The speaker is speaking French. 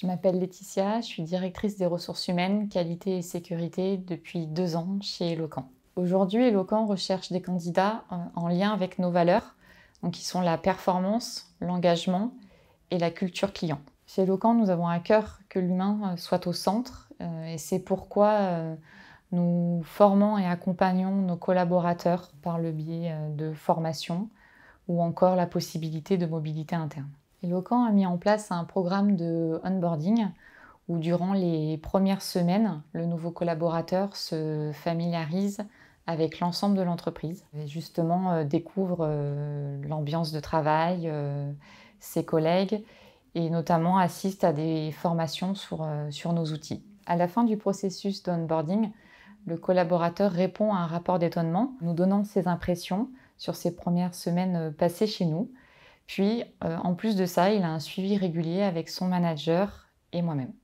Je m'appelle Laetitia, je suis directrice des ressources humaines, qualité et sécurité depuis deux ans chez Eloquent. Aujourd'hui, Eloquent recherche des candidats euh, en lien avec nos valeurs, qui sont la performance, l'engagement et la culture client. Chez Eloquent, nous avons à cœur que l'humain euh, soit au centre euh, et c'est pourquoi nous formons et accompagnons nos collaborateurs par le biais de formations ou encore la possibilité de mobilité interne a mis en place un programme de onboarding où durant les premières semaines, le nouveau collaborateur se familiarise avec l'ensemble de l'entreprise. et Justement, euh, découvre euh, l'ambiance de travail, euh, ses collègues et notamment assiste à des formations sur, sur nos outils. À la fin du processus d'onboarding, le collaborateur répond à un rapport d'étonnement, nous donnant ses impressions sur ses premières semaines passées chez nous. Puis, euh, en plus de ça, il a un suivi régulier avec son manager et moi-même.